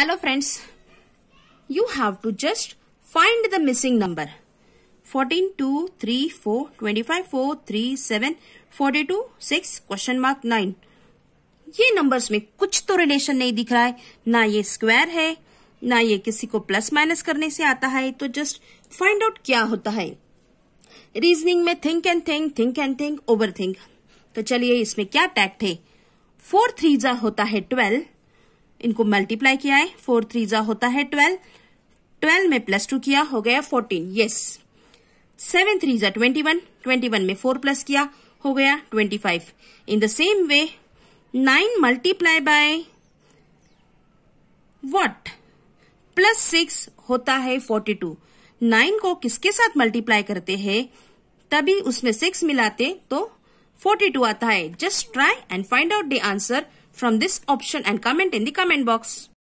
Hello friends, you have to just find the missing number. 14, 2, 3, 4, 25, 4, 3, 7, 42, six question mark 9. ये numbers में कुछ तो relation नहीं दिख रहा है ना ये स्क्वायर है ना ये किसी को प्लस माइनस करने से आता है तो जस्ट फाइंड आउट क्या होता है रीजनिंग में think and think think and think over think तो चलिए इसमें क्या टैक्ट थे फोर थ्री जा होता है ट्वेल्व इनको मल्टीप्लाई किया है फोर थ्री जा होता है ट्वेल्व ट्वेल्व में प्लस टू किया हो गया फोर्टीन यस सेवन थ्री जा ट्वेंटी वन ट्वेंटी वन में फोर प्लस किया हो गया twenty five in the same way nine multiply by what plus six होता है फोर्टी टू नाइन को किसके साथ मल्टीप्लाई करते हैं तभी उसमें सिक्स मिलाते तो फोर्टी टू आता है just try and find out the answer from this option and comment in the comment box.